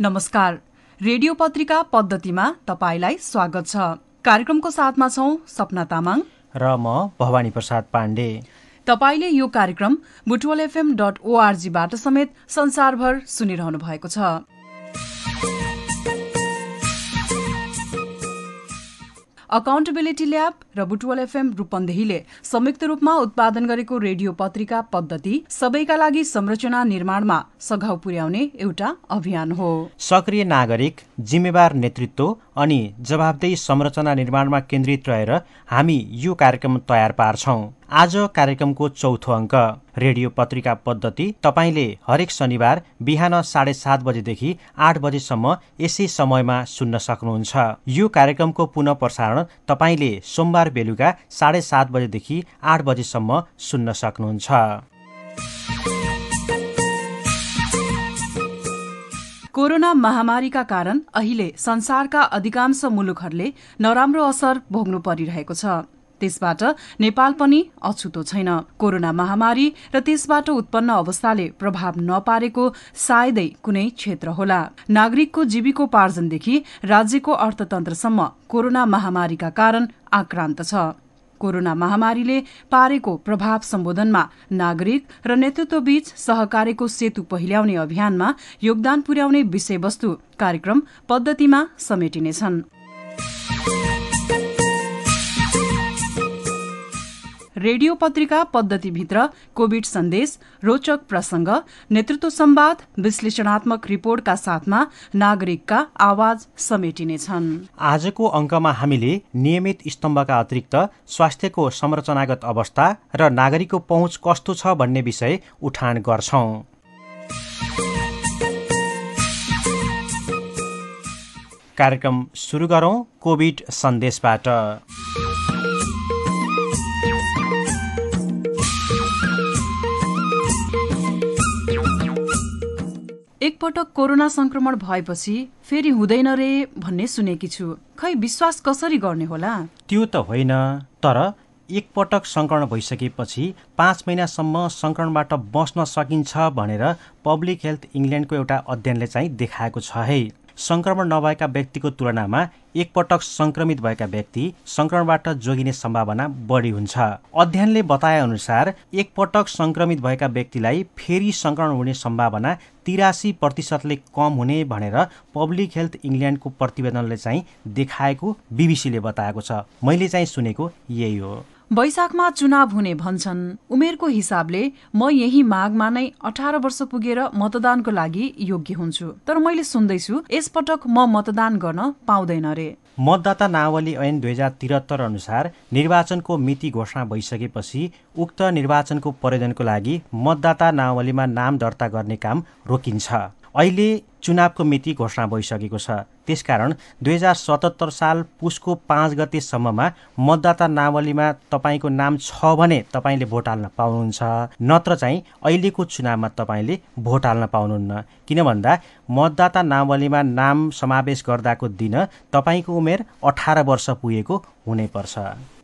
नमस्कार रेडियो पत्रिका पद्धतिमा तपाईँलाई स्वागत छ कार्यक्रमको साथमा छौँ सपना तामाङ र म भवानी प्रसाद पाण्डे तपाईँले यो कार्यक्रम बुटवल एफएम डट ओआरजीबाट समेत संसारभर सुनिरहनु भएको छ अकाउन्टेबिलिटी ल्याब र बुटवल एफएम रूपन्देहीले संयुक्त रूपमा उत्पादन गरेको रेडियो पत्रिका पद्धति सबैका लागि संरचना निर्माणमा सघाउ पुर्याउने एउटा अभियान हो सक्रिय नागरिक जिम्मेवार नेतृत्व अनि जवाबदेही संरचना निर्माणमा केन्द्रित रहेर हामी यो कार्यक्रम तयार पार्छौँ आज कार्यक्रमको चौथो अङ्क रेडियो पत्रिका पद्धति तपाईँले हरेक शनिबार बिहान साढे सात बजेदेखि आठ बजेसम्म यसै समयमा सुन्न सक्नुहुन्छ यो कार्यक्रमको पुनः प्रसारण तपाईँले सोमबार बेलुका साढे सात बजेदेखि आठ बजेसम्म सुन्न सक्नुहुन्छ कोरोना महामारीका कारण अहिले संसारका अधिकांश मुलुकहरूले नराम्रो असर भोग्नु परिरहेको छ त्यसबाट नेपाल पनि अछुतो छैन कोरोना महामारी र त्यसबाट उत्पन्न अवस्थाले प्रभाव नपारेको सायदै कुनै क्षेत्र होला नागरिकको जीविकोपार्जनदेखि राज्यको अर्थतन्त्रसम्म कोरोना महामारीका कारण आक्रान्त छ कोरोना महामारीले पारेको प्रभाव सम्बोधनमा नागरिक र नेतृत्वबीच सहकार्यको सेतु पहिल्याउने अभियानमा योगदान पुर्याउने विषयवस्तु कार्यक्रम पद्धतिमा समेटिनेछन् रेडियो पत्रिका पद्धतिभित्र कोविड सन्देश रोचक प्रसंग नेतृत्व सम्वाद विश्लेषणात्मक रिपोर्टका साथमा नागरिकका आवाज समेटिनेछन् आजको अङ्कमा हामीले नियमित स्तम्भका अतिरिक्त स्वास्थ्यको संरचनागत अवस्था र नागरिकको पहुँच कस्तो छ भन्ने विषय उठान गर्छौं कार्यक्रम सुरु गरौं कोभिड सन्देशबाट पटक कोरोना संक्रमण भएपछि फेरि हुँदैन रे भन्ने सुनेकी छु खै विश्वास कसरी गर्ने होला त्यो त होइन तर एकपटक संक्रमण भइसकेपछि पाँच महिनासम्म संक्रमणबाट बस्न सकिन्छ भनेर पब्लिक हेल्थ इङ्ल्यान्डको एउटा अध्ययनले चाहिँ देखाएको छ है सङ्क्रमण नभएका व्यक्तिको तुलनामा एकपटक संक्रमित भएका व्यक्ति संक्रमणबाट जोगिने सम्भावना बढी हुन्छ अध्ययनले बताए बताएअनुसार एकपटक संक्रमित भएका व्यक्तिलाई फेरि संक्रमण हुने सम्भावना तिरासी प्रतिशतले कम हुने भनेर पब्लिक हेल्थ इङ्ल्यान्डको प्रतिवेदनले चाहिँ देखाएको बिबिसीले बताएको छ मैले चाहिँ सुनेको यही हो वैशाखमा चुनाव हुने भन्छन् उमेरको हिसाबले म यही मागमा नै अठार वर्ष पुगेर मतदानको लागि योग्य हुन्छु तर मैले सुन्दैछु यसपटक म मतदान गर्न पाउँदैन रे मतदाता नावली ऐन दुई हजार त्रिहत्तर अनुसार निर्वाचनको मिति घोषणा भइसकेपछि उक्त निर्वाचनको प्रयोजनको लागि मतदाता नावलीमा नाम दर्ता गर्ने काम रोकिन्छ अहिले चुनावको मिति घोषणा भइसकेको छ त्यसकारण दुई हजार सतहत्तर साल पुसको पाँच गतेसम्ममा मतदाता नावलीमा तपाईँको नाम छ भने तपाईँले भोट हाल्न पाउनुहुन्छ नत्र चाहिँ अहिलेको चुनावमा तपाईँले भोट हाल्न पाउनुहुन्न किन भन्दा मतदाता नावलीमा नाम समावेश गर्दाको दिन तपाईँको उमेर अठार वर्ष पुगेको हुनैपर्छ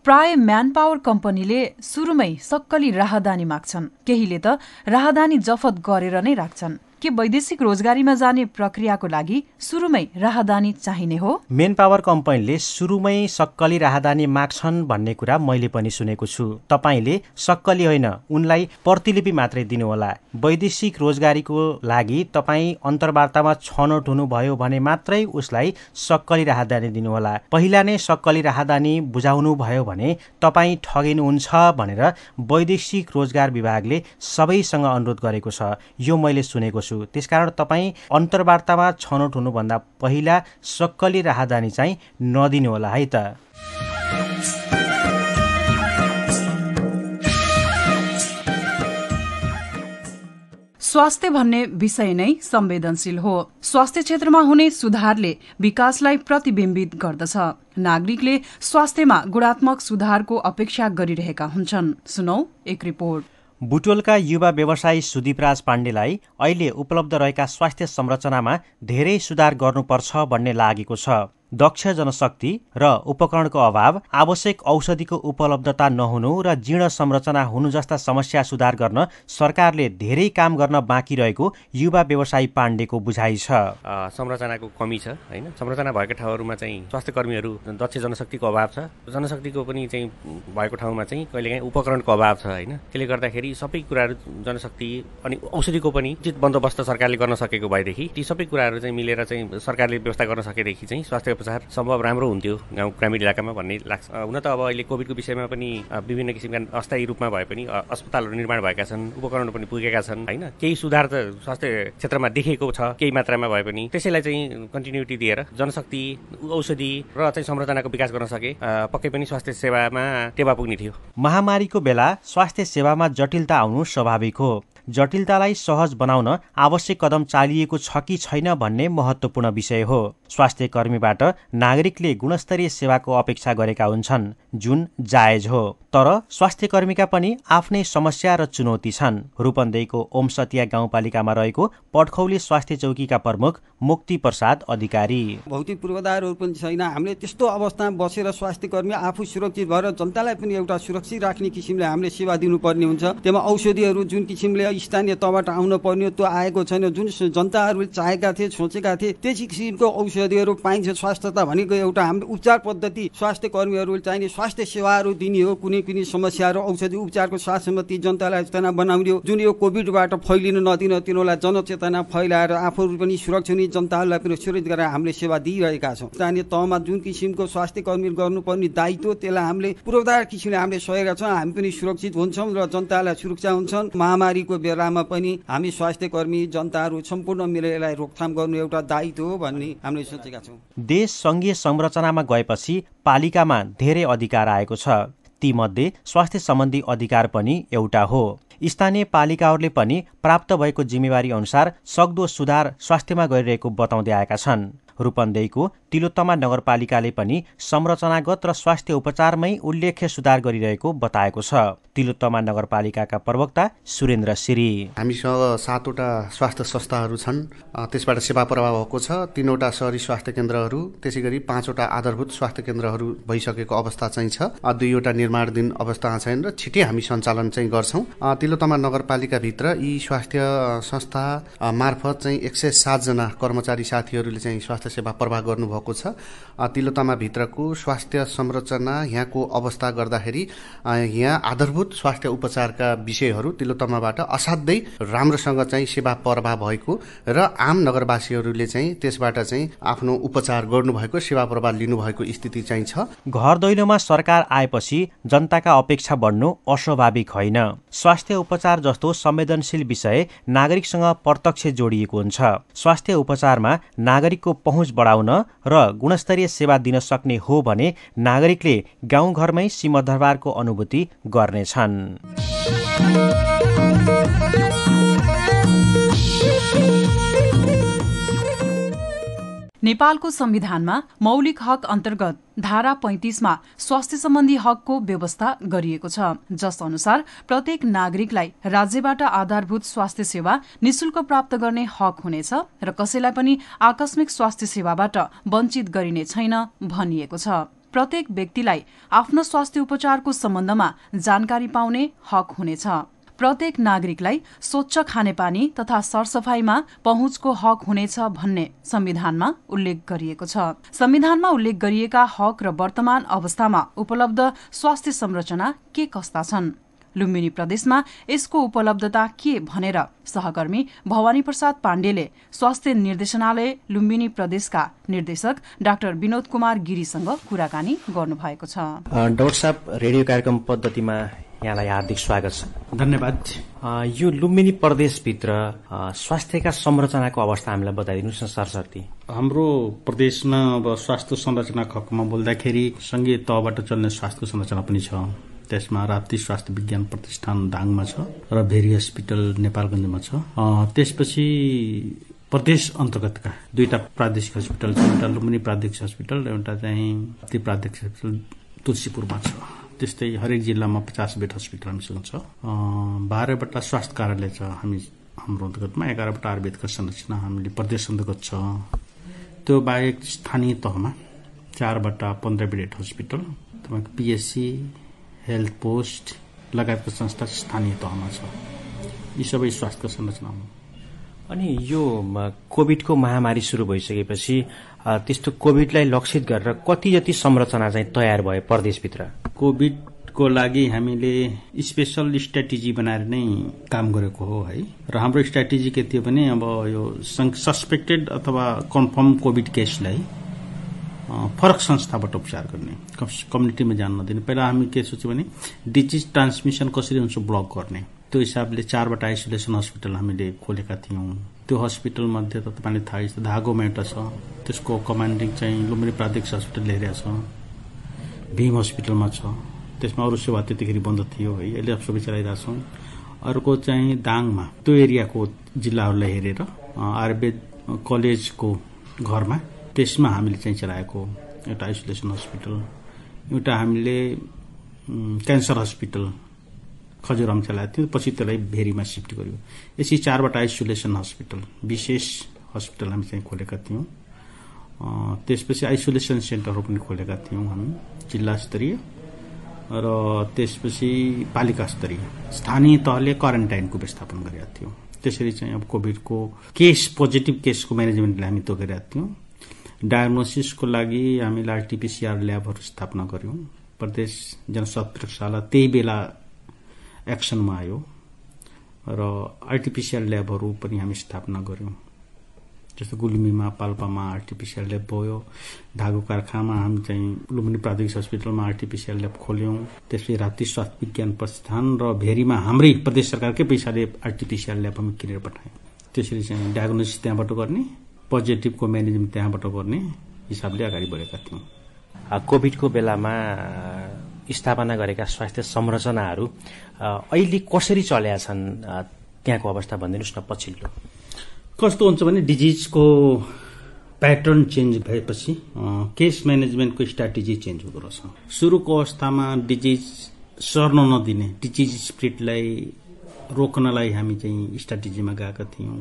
प्राय म्यान पावर कम्पनीले सुरुमै सक्कली राहदानी माग्छन् केहीले त राहदानी जफत गरेर नै राख्छन् के वैदेशिक रोजगारीमा जाने प्रक्रियाको लागि सुरुमै राहदानी चाहिने हो मेन पावर कम्पनीले सुरुमै सक्कली राहदानी माग्छन् भन्ने कुरा मैले पनि सुनेको छु तपाईँले सक्कली होइन उनलाई प्रतिलिपि मात्रै दिनुहोला वैदेशिक रोजगारीको लागि तपाईँ अन्तर्वार्तामा छनौट हुनुभयो भने मात्रै उसलाई सक्कली राहदानी दिनुहोला पहिला नै सक्कली राहदानी बुझाउनु भयो भने तपाईँ ठगिनुहुन्छ भनेर वैदेशिक रोजगार विभागले सबैसँग अनुरोध गरेको छ यो मैले सुनेको छु गर्छु त्यसकारण तपाईँ अन्तर्वार्तामा छनौट हुनुभन्दा पहिला सक्कली राहदानी चाहिँ नदिनुहोला है त स्वास्थ्य भन्ने विषय नै संवेदनशील हो स्वास्थ्य क्षेत्रमा हुने सुधारले विकासलाई प्रतिबिम्बित गर्दछ नागरिकले स्वास्थ्यमा गुणात्मक सुधारको अपेक्षा गरिरहेका हुन्छन् सुनौ एक रिपोर्ट बुटोलका युवा व्यवसायी सुदीपराज पाण्डेलाई अहिले उपलब्ध रहेका स्वास्थ्य संरचनामा धेरै सुधार गर्नुपर्छ भन्ने लागेको छ दक्ष जनशक्ति र उपकरणको अभाव आवश्यक औषधिको उपलब्धता नहुनु र जीर्ण संरचना हुनु जस्ता समस्या सुधार गर्न सरकारले धेरै काम गर्न बाँकी रहेको युवा व्यवसायी पाण्डेको बुझाइ छ संरचनाको कमी छ होइन संरचना भएको ठाउँहरूमा चाहिँ स्वास्थ्य कर्मीहरू दक्ष जनशक्तिको अभाव छ जनशक्तिको पनि चाहिँ भएको ठाउँमा चाहिँ कहिलेकाहीँ उपकरणको अभाव छ होइन त्यसले गर्दाखेरि सबै कुराहरू जनशक्ति अनि औषधिको पनि उचित बन्दोबस्त सरकारले गर्न सकेको भएदेखि ती सबै कुराहरू चाहिँ मिलेर चाहिँ सरकारले व्यवस्था गर्न सकेदेखि चाहिँ स्वास्थ्य उपचार सम्भव राम्रो हुन्थ्यो गाउँ ग्रामीण इलाकामा भन्ने लाग्छ हुन त अब अहिले कोभिडको विषयमा पनि विभिन्न किसिमका अस्थायी रूपमा भए पनि अस्पतालहरू निर्माण भएका छन् उपकरणहरू पनि पुगेका छन् होइन केही सुधार त स्वास्थ्य क्षेत्रमा देखेको छ केही मात्रामा भए पनि त्यसैलाई चाहिँ कन्टिन्युटी दिएर जनशक्ति औषधि र चाहिँ संरचनाको विकास गर्न सके पक्कै पनि स्वास्थ्य सेवामा टेवा पुग्ने थियो महामारीको बेला स्वास्थ्य सेवामा जटिलता आउनु स्वाभाविक हो जटिलतालाई सहज बनाउन आवश्यक कदम चालिएको छ कि छैन भन्ने महत्त्वपूर्ण विषय हो स्वास्थ्य कर्मीबाट नागरिकले गुणस्तरीय सेवाको अपेक्षा गरेका हुन्छन् जुन जायज हो तर स्वास्थ्य कर्मीका पनि आफ्नै समस्या र चुनौती छन् रूपन्देहीको ओमसतिया गाउँपालिकामा रहेको पटखौली स्वास्थ्य चौकीका प्रमुख मुक्ति प्रसाद अधिकारी भौतिक पूर्वाधारहरू पनि छैन हामीले त्यस्तो अवस्थामा बसेर स्वास्थ्य कर्मी आफू सुरक्षित भएर जनतालाई पनि एउटा सुरक्षित राख्ने किसिमले हामीले सेवा दिनुपर्ने हुन्छ त्यसमा औषधिहरू जुन किसिमले स्थानीय तहबाट आउन पर्ने त्यो आएको छैन जुन जनताहरूले चाहेका थिए सोचेका थिए त्यस किसिमको औषधिहरू पाइन्छ स्वास्थ्यता भनेको एउटा हाम्रो उपचार पद्धति स्वास्थ्य कर्मीहरूले चाहिने स्वास्थ्य सेवाहरू दिने हो कुनै कुनै समस्याहरू औषधि उपचारको स्वास्थ्य जनतालाई चेतना बनाउने जुन यो कोभिडबाट फैलिन नदिन तिनीहरूलाई जनचेतना फैलाएर आफूहरू पनि सुरक्षित जनताहरूलाई पनि सुरक्षित गरेर हामीले सेवा दिइरहेका छौँ स्थानीय तहमा जुन किसिमको स्वास्थ्य कर्मीहरू गर्नुपर्ने दायित्व त्यसलाई हामीले पूर्वाधार किसिमले हामीले सहेका छौँ हामी पनि सुरक्षित हुन्छौँ र जनतालाई सुरक्षा हुन्छन् महामारीको बेलामा पनि हामी स्वास्थ्य कर्मी जनताहरू सम्पूर्ण मिलेर यसलाई रोकथाम गर्नु एउटा दायित्व हो भन्ने हामीले सोचेका छौँ देश सङ्घीय संरचनामा गएपछि पालिकामा धेरै अधिकार आएको छ तीमध्ये स्वास्थ्य सम्बन्धी अधिकार पनि एउटा हो स्थानीय पालिकाहरूले पनि प्राप्त भएको जिम्मेवारी अनुसार सक्दो सुधार स्वास्थ्यमा गरिरहेको बताउँदै आएका छन् रूपन्देहीको तिलोत्तमा नगरपालिकाले पनि संरचनागत र स्वास्थ्य उपचारमै उल्लेख्य सुधार गरिरहेको बताएको छ तिलोत्तमा नगरपालिकाका प्रवक्ता सुरेन्द्र सिरी हामीसँग सातवटा स्वास्थ्य संस्थाहरू छन् त्यसबाट सेवा प्रभाव भएको छ तिनवटा सहरी स्वास्थ्य केन्द्रहरू त्यसै गरी पाँचवटा आधारभूत स्वास्थ्य केन्द्रहरू भइसकेको अवस्था चाहिँ छ दुईवटा निर्माणधीन अवस्था छैन र छिटै हामी सञ्चालन चाहिँ गर्छौँ तिलोतमा नगरपालिकाभित्र यी स्वास्थ्य संस्था मार्फत चाहिँ एक सय सातजना कर्मचारी साथीहरूले चाहिँ स्वास्थ्य सेवा प्रवाह गर्नुभएको छ भित्रको स्वास्थ्य संरचना यहाँको अवस्था गर्दाखेरि यहाँ आधारभूत स्वास्थ्य उपचारका विषयहरू तिलोतामाबाट असाध्यै राम्रोसँग चाहिँ सेवा प्रवाह भएको र आम नगरवासीहरूले चाहिँ त्यसबाट चाहिँ आफ्नो उपचार गर्नुभएको सेवा प्रवाह लिनुभएको स्थिति चाहिँ छ घर दैलोमा सरकार आएपछि जनताका अपेक्षा बढ्नु अस्वाभाविक होइन स्वास्थ्य उपचार जस्तो संवेदनशील विषय नागरिकसँग प्रत्यक्ष जोडिएको हुन्छ स्वास्थ्य उपचारमा नागरिकको पहुँच पहुँच बढाउन र गुणस्तरीय सेवा दिन सक्ने हो भने नागरिकले गाउँघरमै सिंहदरबारको अनुभूति गर्नेछन् नेपालको संविधानमा मौलिक हक अन्तर्गत धारा पैंतिसमा स्वास्थ्य सम्बन्धी हकको व्यवस्था गरिएको छ जस अनुसार प्रत्येक नागरिकलाई राज्यबाट आधारभूत स्वास्थ्य सेवा निशुल्क प्राप्त गर्ने हक हुनेछ र कसैलाई पनि आकस्मिक स्वास्थ्य सेवाबाट वञ्चित गरिने छैन भनिएको छ प्रत्येक व्यक्तिलाई आफ्नो स्वास्थ्य उपचारको सम्बन्धमा जानकारी पाउने हक हुनेछ प्रत्येक नागरिकलाई स्वच्छ खानेपानी तथा सरसफाईमा पहुँचको हक हुनेछ भन्ने संविधानमा उल्लेख गरिएको छ संविधानमा उल्लेख गरिएका हक र वर्तमान अवस्थामा उपलब्ध स्वास्थ्य संरचना के कस्ता छन् लुम्बिनी प्रदेशमा यसको उपलब्धता के भनेर सहकर्मी भवानी प्रसाद पाण्डेले स्वास्थ्य निर्देशनालय लुम्बिनी प्रदेशका निर्देशक डाक्टर विनोद कुमार गिरीसँग कुराकानी गर्नुभएको छ डक्टर रेडियो कार्यक्रम पद्धतिमा यहाँलाई हार्दिक स्वागत छ धन्यवाद यो लुम्बिनी प्रदेशभित्र स्वास्थ्यका संरचनाको अवस्था हामीलाई बताइदिनुहोस् न सरस्वती हाम्रो प्रदेशमा अब स्वास्थ्य संरचना खकमा बोल्दाखेरि सङ्घीय तहबाट चल्ने स्वास्थ्य संरचना पनि छ त्यसमा राप्ती स्वास्थ्य विज्ञान प्रतिष्ठान दाङमा छ र भेरी हस्पिटल नेपालगञ्जमा छ त्यसपछि प्रदेश अन्तर्गतका दुईवटा प्रादेशिक हस्पिटल छ एउटा लुम्बिनी प्रादेशिक हस्पिटल एउटा चाहिँ प्रादेशिक हस्पिटल तुलसीपुरमा छ त्यस्तै हरेक जिल्लामा पचास बेड हस्पिटल हामीसँग छ बाह्रवटा स्वास्थ्य कार्यालय छ हामी हाम्रो अन्तर्गतमा एघारवटा आयुर्वेदको संरचना हामीले प्रदेश अन्तर्गत छ त्यो बाहेक स्थानीय तहमा चारवटा पन्ध्र बेड हस्पिटल तपाईँको पिएचसी हेल्थ पोस्ट लगायतको संस्था स्थानीय तहमा छ यी सबै स्वास्थ्यको संरचना हो अनि यो कोभिडको महामारी सुरु भइसकेपछि त्यस्तो कोभिडलाई लक्षित गरेर कति जति संरचना चाहिँ तयार भयो प्रदेशभित्र कोभिडको लागि हामीले स्पेसल स्ट्राटेजी बनाएर नै काम गरेको हो है र हाम्रो स्ट्राटेजी के थियो भने अब यो सस्पेक्टेड अथवा कन्फर्म कोभिड केसलाई फरक संस्थाबाट उपचार गर्ने कम्युनिटीमा जान नदिने पहिला हामी के सोच्यौँ भने डिजिज ट्रान्समिसन कसरी हुन्छ ब्लक गर्ने त्यो हिसाबले चारवटा आइसोलेसन हस्पिटल हामीले खोलेका थियौँ त्यो हस्पिटलमध्ये त तपाईँले थाहै छ धागोमा एउटा छ त्यसको कमान्डिङ चाहिँ लुम्बिनी प्रादेशिक हस्पिटल एरिया छ भीम हस्पिटलमा छ त्यसमा अरू सेवा त्यतिखेर बन्द थियो है अहिले अब सबै चलाइरहेछौँ अर्को चाहिँ दाङमा त्यो एरियाको जिल्लाहरूलाई हेरेर आयुर्वेद कलेजको घरमा त्यसमा हामीले चाहिँ चलाएको एउटा आइसोलेसन हस्पिटल एउटा हामीले क्यान्सर हस्पिटल खजुराम चलाएको थियो पछि त्यसलाई भेरीमा सिफ्ट गर्यो यसरी चारवटा आइसोलेसन हस्पिटल विशेष हस्पिटल हामी चाहिँ खोलेका थियौँ त्यसपछि आइसोलेसन सेन्टरहरू पनि खोलेका थियौँ हामी जिल्ला स्तरीय र त्यसपछि पालिका स्तरीय स्थानीय तहले क्वारेन्टाइनको व्यवस्थापन गरेका थियौँ त्यसरी चाहिँ अब कोभिडको केस पोजिटिभ केसको म्यानेजमेन्टले हामी तोकेका थियौँ डायग्नोसिसको लागि हामी आरटिपिसिआर ल्याबहरू स्थापना गऱ्यौँ प्रदेश जनस्वास्थ्य प्रयोगशाला त्यही बेला एक्सनमा आयो र आरटिपिसिआर ल्याबहरू पनि हामी स्थापना गऱ्यौँ जस्तो गुलुमीमा पाल्पामा आर्टिफिसियल ल्याब भयो धागो कारखानामा हामी चाहिँ लुम्बिनी प्राथमिक हस्पिटलमा आर्टिफिसियल ल्याब खोल्यौँ त्यसपछि राति स्वास्थ्य विज्ञान प्रतिष्ठान र भेरीमा हाम्रै प्रदेश सरकारकै पैसाले आर्टिफिसियल ल्याब हामी किनेर पठायौँ त्यसरी चाहिँ डायग्नोसिस त्यहाँबाट गर्ने पोजिटिभको म्यानेजमेन्ट त्यहाँबाट गर्ने हिसाबले अगाडि बढेका थियौँ कोभिडको बेलामा स्थापना गरेका स्वास्थ्य संरचनाहरू अहिले कसरी चल्या छन् त्यहाँको अवस्था भनिदिनुहोस् न पछिल्लो कस्तो हुन्छ भने डिजिजको प्याटर्न चेन्ज भएपछि केस म्यानेजमेन्टको स्ट्राटेजी चेन्ज हुँदो रहेछ सुरुको अवस्थामा डिजिज सर्न नदिने डिजिज स्प्रिडलाई रोक्नलाई हामी चाहिँ स्ट्राटेजीमा गएका थियौँ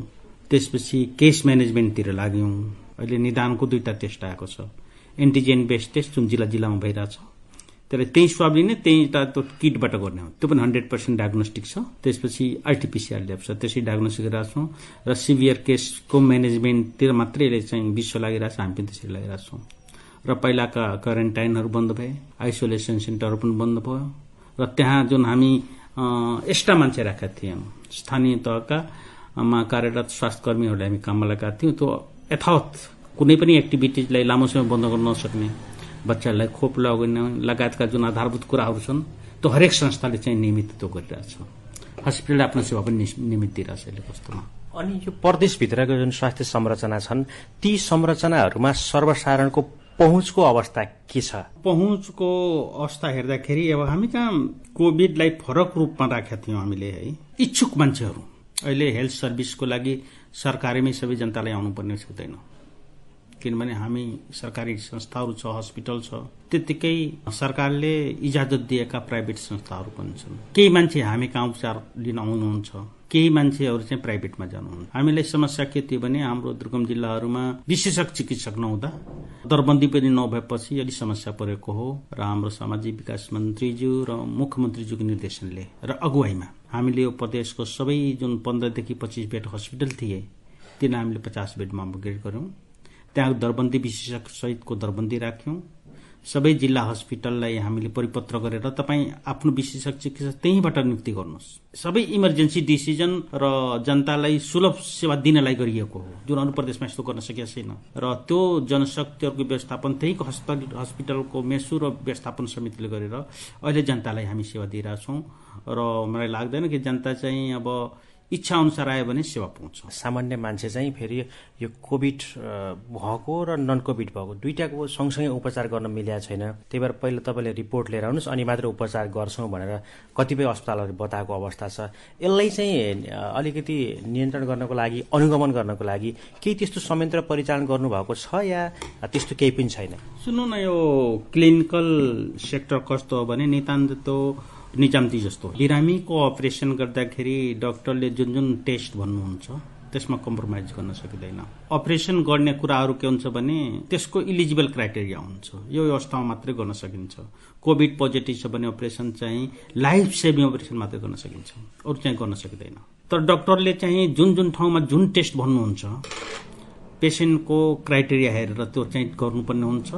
त्यसपछि केस म्यानेजमेन्टतिर लाग्यौँ अहिले निदानको दुईवटा टेस्ट आएको छ एन्टिजेन बेस्ड टेस्ट जुन जिल्ला जिल्लामा भइरहेछ त्यसलाई त्यही स्वाब नै त्यही त्यो किटबाट गर्ने हो त्यो पनि हन्ड्रेड पर्सेन्ट डायग्नोस्टिक छ त्यसपछि आरटिपिसिआर ल्याब छ त्यसरी डायग्नोस्टिक गरिरहेको छौँ र सिभियर केसको म्यानेजमेन्टतिर मात्रै यसले चाहिँ विश्व लागिरहेको छ हामी पनि त्यसरी लागिरहेको छौँ र पहिलाका क्वारेन्टाइनहरू बन्द भए आइसोलेसन सेन्टरहरू पनि बन्द भयो र त्यहाँ जुन हामी एक्स्ट्रा मान्छे राखेका थियौँ स्थानीय तहका मा कार्यरत स्वास्थ्य कर्मीहरूलाई हामी काममा लगाएका थियौँ त्यो यथावत कुनै पनि एक्टिभिटिजलाई लामो समय बन्द गर्न नसक्ने बच्चाहरूलाई खोप लगाउने लगायतका जुन आधारभूत कुराहरू छन् त्यो हरेक संस्थाले चाहिँ नियमित त्यो गरिरहेछ हस्पिटल आफ्नो सेवा पनि नियमित दिइरहेछ अहिले कस्तोमा अनि यो प्रदेशभित्रको जुन स्वास्थ्य संरचना छन् ती संरचनाहरूमा सर्वसाधारणको पहुँचको अवस्था के छ पहुँचको अवस्था हेर्दाखेरि अब हामी कहाँ कोभिडलाई फरक रूपमा राखेका थियौँ हामीले है इच्छुक मान्छेहरू अहिले हेल्थ सर्भिसको लागि सरकारीमै सबै जनतालाई आउनुपर्ने हुँदैन किनभने हामी सरकारी संस्थाहरू छ हस्पिटल छ त्यत्तिकै सरकारले इजाजत दिएका प्राइभेट संस्थाहरू पनि छन् केही मान्छे हामी कहाँ उपचार लिन आउनुहुन्छ केही मान्छेहरू चाहिँ प्राइभेटमा जानुहुन्छ हामीलाई समस्या के थियो भने हाम्रो दुर्गम जिल्लाहरूमा विशेषक चिकित्सक नहुँदा दरबन्दी पनि नभएपछि अलिक समस्या परेको हो र हाम्रो सामाजिक विकास मन्त्रीज्यू र मुख्यमन्त्रीज्यूको निर्देशनले र अगुवाईमा हामीले यो प्रदेशको सबै जुन पन्ध्रदेखि पच्चिस बेड हस्पिटल थिए तिन हामीले पचास बेडमा अपग्रेड गऱ्यौँ त्यहाँ दरबन्दी सहितको दरबन्दी राख्यौँ सबै जिल्ला हस्पिटललाई हामीले परिपत्र गरेर तपाईँ आफ्नो विशेषज्ञ चिकित्सक त्यहीँबाट नियुक्ति गर्नुहोस् सबै इमर्जेन्सी डिसिजन र जनतालाई सुलभ सेवा दिनलाई गरिएको हो जुन अरू प्रदेशमा यस्तो गर्न सकेको छैन र त्यो जनशक्तिहरूको व्यवस्थापन हस्प हस्पिटलको मेसु र व्यवस्थापन समितिले गरेर अहिले जनतालाई हामी सेवा दिइरहेछौँ र मलाई लाग्दैन कि जनता चाहिँ अब इच्छा अनुसार आयो भने सेवा पाउँछ सामान्य मान्छे चाहिँ फेरि यो कोभिड भएको र नन कोभिड भएको दुइटाको सँगसँगै उपचार गर्न मिलेको छैन त्यही भएर पहिला तपाईँले रिपोर्ट लिएर आउनुहोस् अनि मात्र उपचार गर्छौँ भनेर कतिपय अस्पतालहरू बताएको अवस्था छ यसलाई चाहिँ अलिकति नियन्त्रण गर्नको लागि अनुगमन गर्नको लागि केही त्यस्तो संयन्त्र परिचालन गर्नुभएको छ या त्यस्तो केही पनि छैन सुन्नु न यो क्लिनिकल सेक्टर कस्तो हो भने नितान्त निजामती जस्तो बिरामीको अपरेसन गर्दाखेरि डक्टरले जुन जुन टेस्ट भन्नुहुन्छ त्यसमा कम्प्रोमाइज गर्न सकिँदैन अपरेसन गर्ने कुराहरू के हुन्छ भने त्यसको इलिजिबल क्राइटेरिया हुन्छ यो अवस्थामा मात्रै गर्न सकिन्छ कोभिड पोजिटिभ छ भने अपरेसन चाहिँ लाइफ सेभिङ अपरेसन मात्रै गर्न सकिन्छ अरू चाहिँ गर्न सकिँदैन तर डक्टरले चाहिँ जुन जुन ठाउँमा जुन टेस्ट भन्नुहुन्छ पेसेन्टको क्राइटेरिया हेरेर त्यो चाहिँ गर्नुपर्ने हुन्छ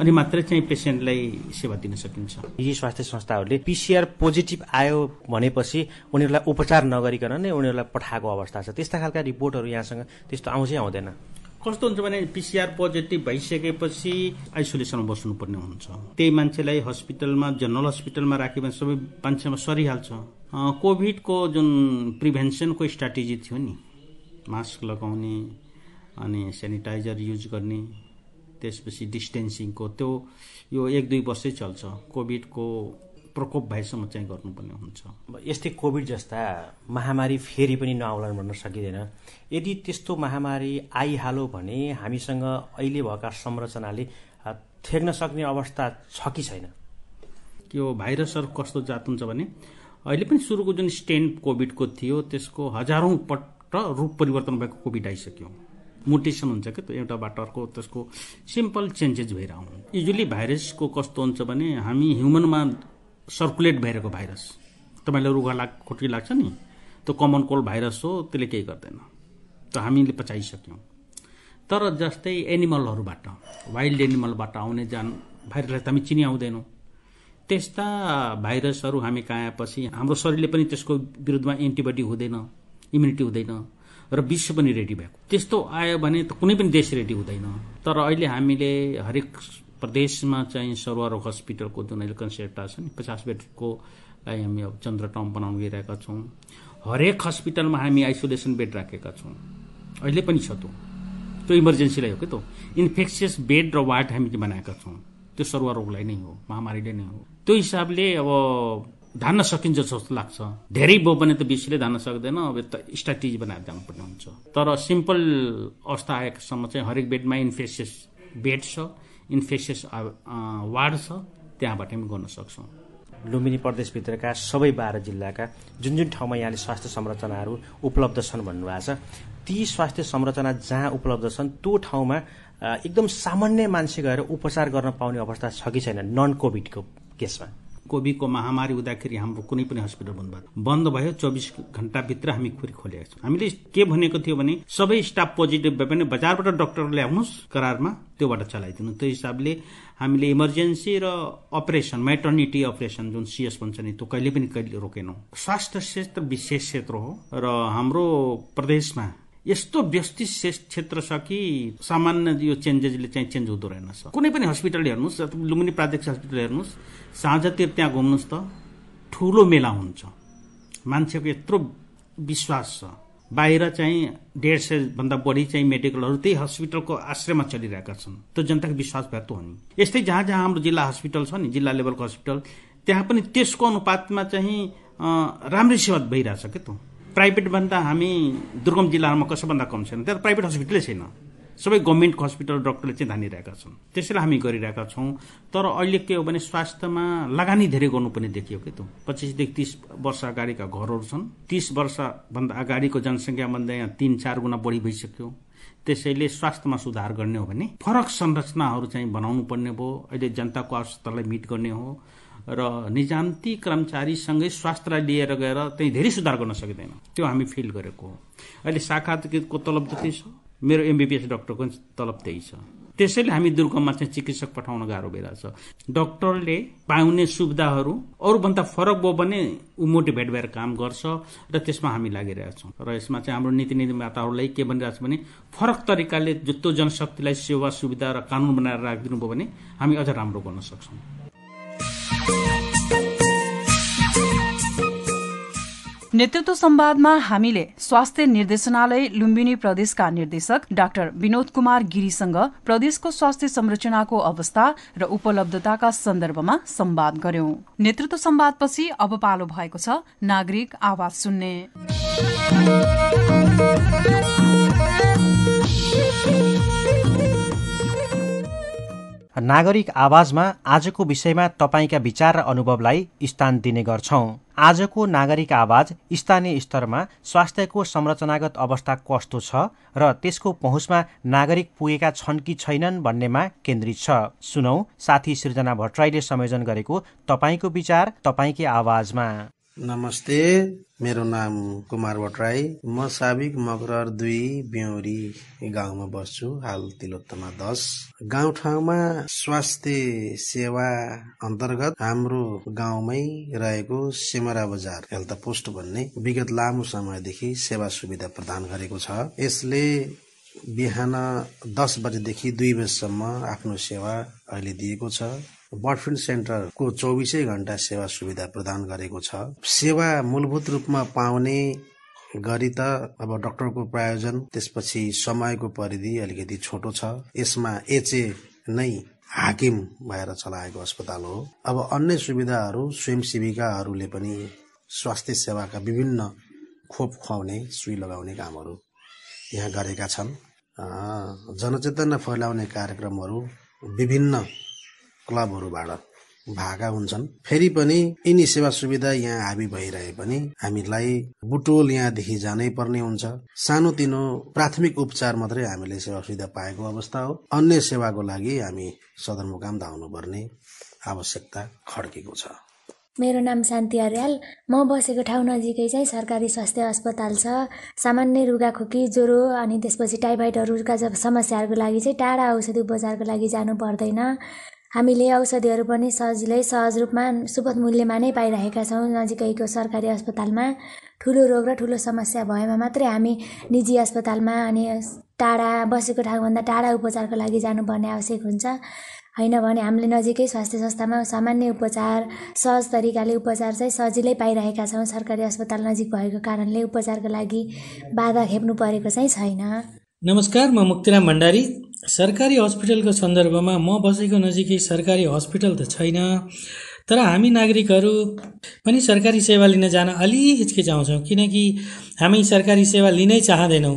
अनि मात्रै चाहिँ पेसेन्टलाई सेवा दिन सकिन्छ यी स्वास्थ्य संस्थाहरूले पिसिआर पोजिटिभ आयो भनेपछि उनीहरूलाई उपचार नगरिकन नै उनीहरूलाई पठाएको अवस्था छ त्यस्ता खालका रिपोर्टहरू यहाँसँग त्यस्तो आउँछै आउँदैन कस्तो हुन्छ भने पिसिआर पोजिटिभ भइसकेपछि आइसोलेसनमा बस्नुपर्ने हुन्छ त्यही मान्छेलाई हस्पिटलमा जनरल हस्पिटलमा राख्यो भने सबै मान्छेमा सरिहाल्छ कोभिडको जुन प्रिभेन्सनको स्ट्राटेजी थियो नि मास्क लगाउने अनि सेनिटाइजर युज गर्ने त्यसपछि डिस्टेन्सिङको त्यो यो एक दुई वर्षै चल्छ कोभिडको प्रकोप भएसम्म चाहिँ गर्नुपर्ने हुन्छ यस्तै कोभिड जस्ता महामारी फेरि पनि नआउला भन्न सकिँदैन यदि त्यस्तो महामारी आइहाल्यो भने हामीसँग अहिले भएका संरचनाले थ्याक्न सक्ने अवस्था छ कि छैन यो भाइरसहरू कस्तो जात हुन्छ भने अहिले पनि सुरुको जुन स्टेन कोभिडको थियो त्यसको हजारौँ पट रूप परिवर्तन भएको कोभिड आइसक्यो मुटेसन हुन्छ क्या त्यो एउटाबाट अर्को त्यसको सिम्पल चेन्जेस भएर आउनु युजली भाइरसको कस्तो हुन्छ भने हामी ह्युमनमा सर्कुलेट भइरहेको भाइरस तपाईँलाई रुगा लाग खोटी लाग्छ नि त्यो कमन कोल्ड भाइरस हो त्यसले केही गर्दैन त हामीले पचाइसक्यौँ तर जस्तै एनिमलहरूबाट वाइल्ड एनिमलबाट आउने जान भाइरसलाई त हामी चिनी त्यस्ता भाइरसहरू हामी काएपछि हाम्रो शरीरले पनि त्यसको विरुद्धमा एन्टिबडी हुँदैन इम्युनिटी हुँदैन र विश्व पनि रेडी भएको त्यस्तो आयो भने त कुनै पनि देश रेडी हुँदैन तर अहिले हामीले हरेक प्रदेशमा चाहिँ सर्वरोग हस्पिटलको जुन अहिले कन्सेप्ट छ नि पचास बेडको हामी अब चन्द्र टम बनाउन गइरहेका छौँ हरेक हस्पिटलमा हामी आइसोलेसन बेड राखेका छौँ अहिले पनि छ त्यो त्यो इमर्जेन्सीलाई हो कि त्यो इन्फेक्सियस बेड र वार्ड हामीले बनाएका छौँ त्यो सर्वरोगलाई नै हो महामारीले नै हो त्यो हिसाबले अब धान्न सकिन्छ जस्तो लाग्छ धेरै भयो भने त बेसीले धान्न सक्दैन अब त स्ट्राटेजी बनाएर जानुपर्ने हुन्छ तर सिम्पल अवस्था आएकोसम्म चाहिँ हरेक बेडमा इन्फेसियस बेड छ इन्फेसियस वार्ड छ त्यहाँबाट पनि गर्न सक्छौँ लुम्बिनी प्रदेशभित्रका सबै बाह्र जिल्लाका जुन जुन ठाउँमा यहाँले स्वास्थ्य संरचनाहरू उपलब्ध छन् भन्नुभएको छ ती स्वास्थ्य संरचना जहाँ उपलब्ध छन् त्यो ठाउँमा एकदम सामान्य मान्छे गएर उपचार गर्न पाउने अवस्था छ कि छैन नन कोभिडको केसमा कोभिडको महामारी हुँदाखेरि हाम्रो कुनै पनि हस्पिटल बन्द भयो बन्द भयो चौबिस घन्टाभित्र हामी खुरी खोलेका छौँ हामीले के भनेको थियो भने सबै स्टाफ पोजिटिभ भए पनि बजारबाट डक्टर ल्याउनुहोस् करारमा त्योबाट चलाइदिनु त्यो हिसाबले हामीले इमर्जेन्सी र अपरेसन मेटर्निटी अपरेसन जुन सिएस भन्छ नि त्यो कहिले पनि कहिले रोकेनौँ स्वास्थ्य क्षेत्र विशेष क्षेत्र हो र हाम्रो प्रदेशमा यस्तो व्यस्त क्षेत्र छ कि सामान्य यो चेन्जेसले चाहिँ चेन्ज हुँदो रहेनछ कुनै पनि हस्पिटल हेर्नुहोस् लुम्बिनी प्रादेशिक हस्पिटल हेर्नुहोस् साँझतिर त्यहाँ घुम्नुहोस् त ठुलो मेला हुन्छ मान्छेको यत्रो विश्वास छ बाहिर चाहिँ डेढ सय भन्दा बढी चाहिँ मेडिकलहरू त्यही हस्पिटलको आश्रयमा चलिरहेका छन् त्यो जनताको विश्वास भए त हो नि यस्तै जहाँ जहाँ हाम्रो जिल्ला हस्पिटल छ नि जिल्ला लेभलको हस्पिटल त्यहाँ पनि त्यसको अनुपातमा चाहिँ राम्रै सेवा भइरहेछ क्या त प्राइभेट भन्दा हामी दुर्गम जिल्लाहरूमा कसैभन्दा कम छैन त्यहाँ त प्राइभेट हस्पिटलै छैन सबै गभर्मेन्ट हस्पिटल डक्टरले चाहिँ धानिरहेका छन् त्यसैले हामी गरिरहेका छौँ तर अहिले के हो भने स्वास्थ्यमा लगानी धेरै गर्नुपर्ने देखियो कि त पच्चिसदेखि तिस वर्ष अगाडिका घरहरू छन् तिस वर्षभन्दा अगाडिको जनसङ्ख्याभन्दा यहाँ तिन चार गुणा बढी भइसक्यो त्यसैले स्वास्थ्यमा सुधार गर्ने हो भने फरक संरचनाहरू चाहिँ बनाउनु पर्ने भयो अहिले जनताको आवश्यकतालाई मिट गर्ने हो र निजामती कर्मचारीसँगै स्वास्थ्यलाई लिएर गएर त्यहीँ धेरै सुधार गर्न सकिँदैन त्यो हामी फिल गरेको हो अहिले शाखाको तलब जति छ मेरो एमबिबिएस डक्टरको तलब त्यही छ त्यसैले हामी दुर्गममा चाहिँ चिकित्सक पठाउन गाह्रो भइरहेछ डक्टरले पाउने सुविधाहरू अरूभन्दा फरक भयो भने ऊ मोटिभेट भएर काम गर्छ र त्यसमा हामी लागिरहेछौँ र यसमा चाहिँ हाम्रो नीति निर्माताहरूलाई के भनिरहेछ भने फरक तरिकाले जस्तो जनशक्तिलाई सेवा सुविधा र कानुन बनाएर राखिदिनु भयो भने हामी अझ राम्रो गर्न सक्छौँ नेतृत्व संवादमा हामीले स्वास्थ्य निर्देशनालय लुम्बिनी प्रदेशका निर्देशक डाक्टर विनोद कुमार गिरीसँग प्रदेशको स्वास्थ्य संरचनाको अवस्था र उपलब्धताका सन्दर्भमा संवाद गर्यौं नेतृत्व संवादपछि अब पालो भएको छ नागरिक आवाज सुन्ने नागरिक आवाजमा आजको विषयमा तपाईँका विचार र अनुभवलाई स्थान दिने गर्छौं आजको नागरिक आवाज स्थानीय स्तरमा स्वास्थ्यको संरचनागत अवस्था कस्तो छ र त्यसको पहुँचमा नागरिक पुगेका छन् कि छैनन् भन्नेमा केन्द्रित छ सुनौ साथी सृजना भट्टराईले संयोजन गरेको तपाईँको विचार तपाईँकै आवाजमा नमस्ते मेरो नाम कुमार भट्टराई म साबिक मगर दुई बेहोरी गाउँमा बस्छु हाल तिलोत्तमा दस गाउँठाउँमा स्वास्थ्य सेवा अन्तर्गत हाम्रो गाउँमै रहेको सेमरा बजार हेल्थ पोस्ट भन्ने विगत लामो समयदेखि सेवा सुविधा प्रदान गरेको छ यसले बिहान दस बजेदेखि दुई बजीसम्म आफ्नो सेवा अहिले दिएको छ बर्डफ्रेन्ड सेन्टरको चौबिसै घण्टा सेवा सुविधा प्रदान गरेको छ सेवा मूलभूत रूपमा पाउने गरी त अब डक्टरको प्रायोजन त्यसपछि समयको परिधि अलिकति छोटो छ यसमा एचए नै हाकिम भएर चलाएको अस्पताल हो अब अन्य सुविधाहरू स्वयंसेविकाहरूले पनि स्वास्थ्य सेवाका विभिन्न खोप खुवाउने सुई लगाउने कामहरू यहाँ गरेका छन् जनचेतना फैलाउने कार्यक्रमहरू विभिन्न क्लबहरूबाट भागा हुन्छन् फेरि पनि यिनी सेवा सुविधा यहाँ हाबी भइरहे पनि हामीलाई बुटोल यहाँदेखि जानै पर्ने हुन्छ सानोतिनो प्राथमिक उपचार मात्रै हामीले सेवा सुविधा पाएको अवस्था हो अन्य सेवाको लागि हामी सदरमुकाम धाउनुपर्ने आवश्यकता खड्केको छ मेरो नाम शान्ति अर्याल म बसेको ठाउँ नजिकै चाहिँ सरकारी स्वास्थ्य अस्पताल छ सामान्य रुगाखोकी ज्वरो अनि त्यसपछि टाइफाइडहरूका समस्याहरूको लागि चाहिँ टाढा औषधि उपचारको लागि जानु पर्दैन हामीले औषधिहरू पनि सजिलै सहज रूपमा सुपथ मूल्यमा नै पाइरहेका छौँ नजिकैको सरकारी अस्पतालमा ठुलो रोग र ठुलो समस्या भएमा मात्रै हामी निजी अस्पतालमा अनि टाढा बसेको ठाउँभन्दा टाढा उपचारको लागि जानुपर्ने आवश्यक हुन्छ होइन भने हामीले नजिकै स्वास्थ्य संस्थामा सामान्य उपचार सहज तरिकाले उपचार चाहिँ सजिलै पाइरहेका छौँ सरकारी अस्पताल नजिक भएको कारणले उपचारको लागि बाधा खेप्नु परेको चाहिँ छैन नमस्कार म मुक्तिराम भण्डारी सरकारी हस्पिटलको सन्दर्भमा म बसेको नजिकै सरकारी हस्पिटल त छैन तर हामी नागरिकहरू पनि सरकारी सेवा लिन जान अलि हिचकिचाउँछौँ किनकि हामी सरकारी सेवा लिनै चाहँदैनौँ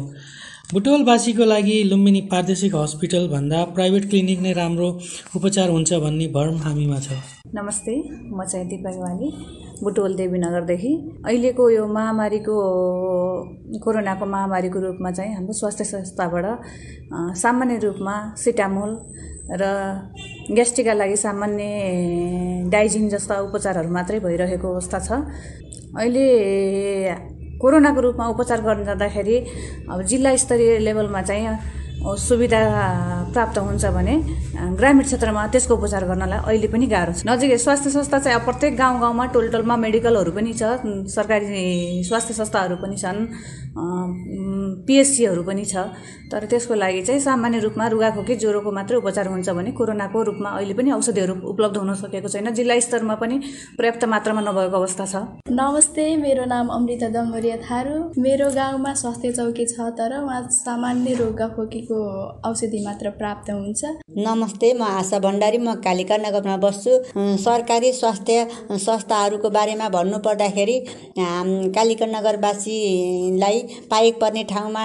बुटवलवासीको लागि लुम्बिनी प्रादेशिक हस्पिटलभन्दा प्राइभेट क्लिनिक नै राम्रो उपचार हुन्छ भन्ने भ्रम हामीमा छ नमस्ते म चाहिँ दिपा वाली बुटवल देवीनगरदेखि अहिलेको यो महामारीको कोरोनाको महामारीको रूपमा चाहिँ हाम्रो स्वास्थ्य संस्थाबाट सामान्य रूपमा सिटामोल र ग्यास्ट्रिकका लागि सामान्य डाइजिन जस्ता उपचारहरू मात्रै भइरहेको अवस्था छ अहिले कोरोनाको रूपमा उपचार गर्न जाँदाखेरि अब जिल्ला स्तरीय लेभलमा चाहिँ सुविधा प्राप्त हुन्छ भने ग्रामीण क्षेत्रमा त्यसको उपचार गर्नलाई अहिले पनि गाह्रो छ नजिकै स्वास्थ्य संस्था चाहिँ अब प्रत्येक गाउँ गाउँमा टोल टोलमा मेडिकलहरू पनि छ सरकारी स्वास्थ्य संस्थाहरू पनि छन् पिएचसीहरू पनि छ तर त्यसको लागि चाहिँ सामान्य रूपमा रुगाखोकी ज्वरोको मात्रै उपचार हुन्छ भने कोरोनाको रूपमा अहिले पनि औषधिहरू उपलब्ध हुन सकेको छैन जिल्ला स्तरमा पनि पर्याप्त मात्रामा नभएको अवस्था छ नमस्ते मेरो नाम अमृता डङ्गरिया थारू मेरो गाउँमा स्वास्थ्य चौकी छ तर उहाँ सामान्य रुगाखोकीको औषधि मात्र प्राप्त हुन्छ नमस्ते म आशा भण्डारी म कालिका नगरमा बस्छु सरकारी स्वास्थ्य संस्थाहरूको बारेमा भन्नुपर्दाखेरि कालिका नगरवासीलाई पाइक पर्ने ठाउँमा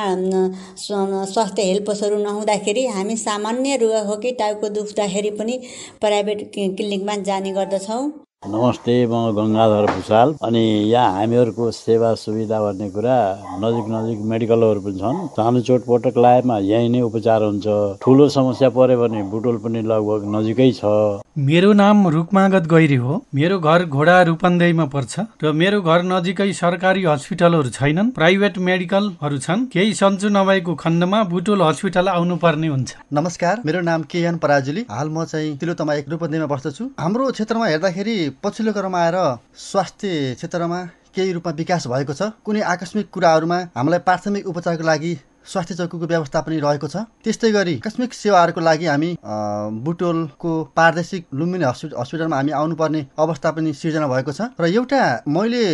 स्वास्थ्य हेल्प नहुँदाखेरि हामी सामान्य हो कि टाउको दुख्दाखेरि पनि प्राइभेट क्लिनिकमा जाने गर्दछौँ नमस्ते म गङ्गाधर भुषाल अनि यहाँ हामीहरूको सेवा सुविधा भन्ने कुरा नजिक नजिक मेडिकलहरू पनि छन् सानो चोटपटक लागेमा यहीँ नै उपचार हुन्छ ठुलो समस्या पर्यो भने बुटोल पनि लगभग नजिकै छ मेरो नाम रुकमागत गैरी हो मेरो घर घोडा रूपन्देहीमा पर्छ र मेरो घर नजिकै सरकारी हस्पिटलहरू छैनन् प्राइभेट मेडिकलहरू छन् केही सन्चो नभएको खण्डमा बुटोल हस्पिटल पर्ने हुन्छ नमस्कार मेरो नाम केएन पराजुली हाल म चाहिँ तिलोतमा एक रूपन्देहीमा बस्दछु हाम्रो क्षेत्रमा हेर्दाखेरि पछिल्लो क्रममा आएर स्वास्थ्य क्षेत्रमा केही रूपमा विकास भएको छ कुनै आकस्मिक कुराहरूमा हामीलाई प्राथमिक उपचारको लागि स्वास्थ्य चौकीको व्यवस्था पनि रहेको छ त्यस्तै गरी आकस्मिक सेवाहरूको लागि हामी बुटोलको पारदेशिक लुम्बिनी हस्पिटलमा हामी आउनुपर्ने अवस्था पनि सिर्जना भएको छ र एउटा मैले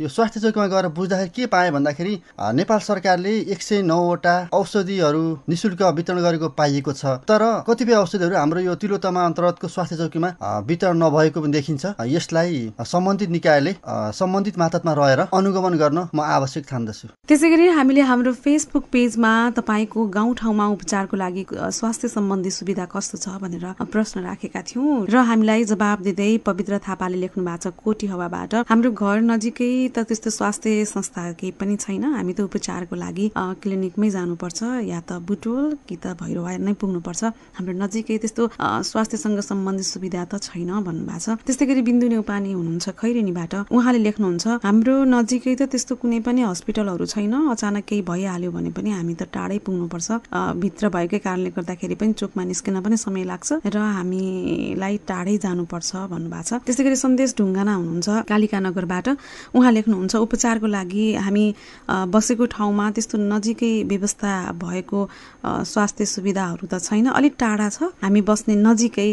यो स्वास्थ्य चौकीमा गएर बुझ्दाखेरि के पाएँ भन्दाखेरि नेपाल सरकारले एक सय नौवटा औषधिहरू निशुल्क वितरण गरेको पाइएको छ तर कतिपय औषधिहरू हाम्रो यो तिलोतमा अन्तर्गतको स्वास्थ्य चौकीमा वितरण नभएको पनि देखिन्छ यसलाई सम्बन्धित निकायले सम्बन्धित मातहतमा रहेर अनुगमन गर्न म आवश्यक ठान्दछु त्यसै गरी हामीले हाम्रो फेसबुक पेजमा तपाईँको गाउँठाउँमा उपचारको लागि स्वास्थ्य सम्बन्धी सुविधा कस्तो छ भनेर प्रश्न राखेका थियौँ र हामीलाई जवाब दिँदै पवित्र थापाले लेख्नु भएको छ कोटी हवाबाट हाम्रो घर नजिकै त त्यस्तो स्वास्थ्य संस्था केही पनि छैन हामी त उपचारको लागि क्लिनिकमै जानुपर्छ या त बुटोल कि त भैरव नै पुग्नुपर्छ हाम्रो नजिकै त्यस्तो स्वास्थ्यसँग सम्बन्धित सुविधा त छैन भन्नुभएको छ त्यस्तै गरी बिन्दु नेउपानी हुनुहुन्छ खैरेनीबाट उहाँले लेख्नुहुन्छ हाम्रो नजिकै त त्यस्तो कुनै पनि हस्पिटलहरू छैन अचानक केही भइहाल्यो भने पनि हामी त टाढै पुग्नुपर्छ भित्र भएकै कारणले गर्दाखेरि पनि चोकमा निस्किन पनि समय लाग्छ र हामीलाई टाढै जानुपर्छ भन्नुभएको छ त्यस्तै गरी सन्देश ढुङ्गाना हुनुहुन्छ कालिका नगरबाट उहाँ लेख्नुहुन्छ उपचारको लागि हामी बसेको ठाउँमा त्यस्तो नजिकै व्यवस्था भएको स्वास्थ्य सुविधाहरू त छैन अलिक टाढा छ हामी बस्ने नजिकै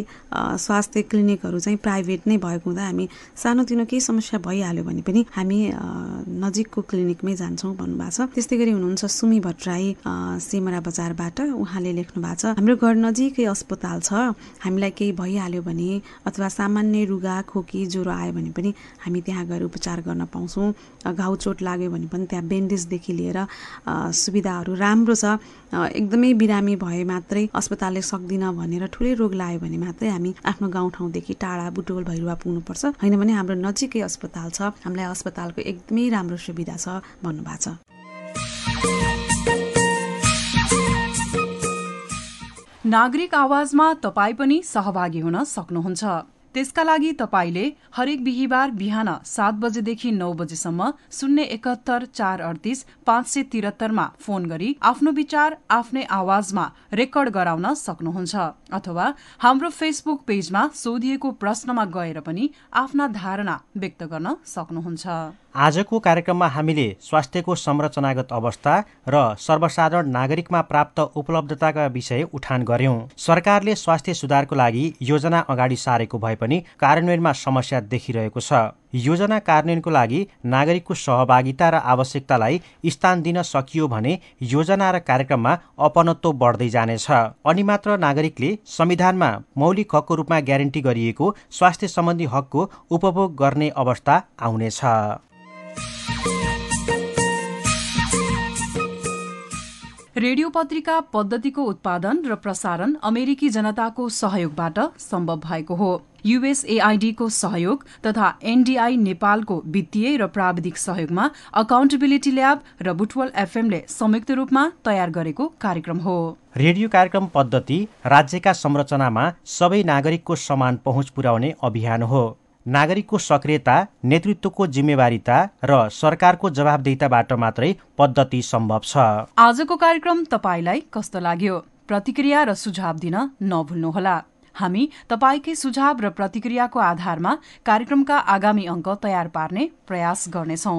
स्वास्थ्य क्लिनिकहरू चाहिँ प्राइभेट नै भएको हुँदा हामी सानोतिनो केही समस्या भइहाल्यो भने पनि हामी नजिकको क्लिनिकमै जान्छौँ भन्नुभएको छ त्यस्तै गरी हुनुहुन्छ सुमी भट्टराई सिमरा बजारबाट उहाँले लेख्नु भएको छ हाम्रो घर नजिकै अस्पताल छ हामीलाई केही भइहाल्यो भने अथवा सामान्य रुगा खोकी ज्वरो आयो भने पनि हामी त्यहाँ गएर उपचार गर्न पाउँछौँ पाउँछौँ घाउ चोट लाग्यो भने पनि त्यहाँ बेन्डेजदेखि लिएर सुविधाहरू राम्रो छ एकदमै बिरामी भए मात्रै अस्पतालले सक्दिनँ भनेर ठुलै रोग लाग्यो भने मात्रै हामी आफ्नो गाउँठाउँदेखि टाढा बुटोल भैरुवा पुग्नुपर्छ होइन भने हाम्रो नजिकै अस्पताल छ हामीलाई अस्पतालको एकदमै राम्रो सुविधा छ भन्नुभएको छ नागरिक आवाजमा तपाईँ पनि सहभागी हुन सक्नुहुन्छ त्यसका लागि तपाईँले हरेक बिहिबार बिहान सात बजेदेखि नौ बजेसम्म शून्य एकात्तर चार अडतिस पाँच सय त्रिहत्तरमा फोन गरी आफ्नो विचार आफ्नै आवाजमा रेकर्ड गराउन सक्नुहुन्छ अथवा हाम्रो फेसबुक पेजमा सोधिएको प्रश्नमा गएर पनि आफ्ना धारणा व्यक्त गर्न सक्नुहुन्छ आजको कार्यक्रममा हामीले स्वास्थ्यको संरचनागत अवस्था र सर्वसाधारण नागरिकमा प्राप्त उपलब्धताका विषय उठान गर्यौं सरकारले स्वास्थ्य सुधारको लागि योजना अगाडि सारेको भए पनि कार्यान्वयनमा समस्या देखिरहेको छ योजना कार्यान्वयनको लागि नागरिकको सहभागिता र आवश्यकतालाई स्थान दिन सकियो भने योजना र कार्यक्रममा अपनत्व बढ्दै जानेछ अनि मात्र नागरिकले संविधानमा मौलिक हकको रूपमा ग्यारेन्टी गरिएको स्वास्थ्य सम्बन्धी हकको उपभोग गर्ने अवस्था आउनेछ रेडियो पत्रिका पद्धतिको उत्पादन र प्रसारण अमेरिकी जनताको सहयोगबाट सम्भव भएको हो युएसएआईडीको सहयोग तथा एनडीआई नेपालको वित्तीय र प्राविधिक सहयोगमा अकाउन्टेबिलिटी ल्याब र बुटवल एफएमले संयुक्त रूपमा तयार गरेको कार्यक्रम हो रेडियो कार्यक्रम पद्धति राज्यका संरचनामा सबै नागरिकको समान पहुँच पुर्याउने अभियान हो नागरिकको सक्रियता नेतृत्वको जिम्मेवारीता र सरकारको जवाबदेताबाट मात्रै पद्धति सम्भव छ आजको कार्यक्रम तपाईँलाई कस्तो लाग्यो प्रतिक्रिया र सुझाव दिन नभुल्नुहोला हामी तपाईँकै सुझाव र प्रतिक्रियाको आधारमा कार्यक्रमका आगामी अङ्क तयार पार्ने प्रयास गर्नेछौ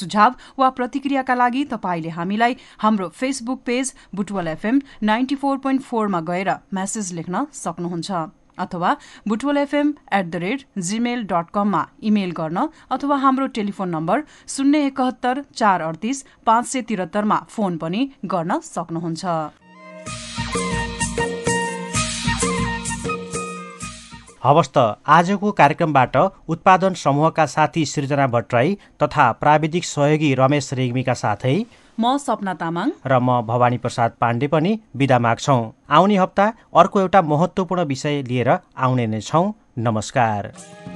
सुझाव वा प्रतिक्रियाका लागि तपाईँले हामीलाई हाम्रो Facebook page Butwal FM ninety four point फोरमा गएर म्यासेज लेख्न सक्नुहुन्छ अथवा Butwal FM at the rate Gmail dot कममा इमेल गर्न अथवा हाम्रो टेलिफोन नम्बर शून्य एकहत्तर चार अडतिस पाँच सय त्रिहत्तरमा फोन पनि गर्न सक्नुहुन्छ हवस् त आजको कार्यक्रमबाट उत्पादन समूहका साथी सृजना भट्टराई तथा प्राविधिक सहयोगी रमेश रेग्मीका साथै म सपना तामाङ र म भवानी प्रसाद पाण्डे पनि विदा माग्छौँ आउने हप्ता अर्को एउटा महत्त्वपूर्ण विषय लिएर आउने नै छौँ नमस्कार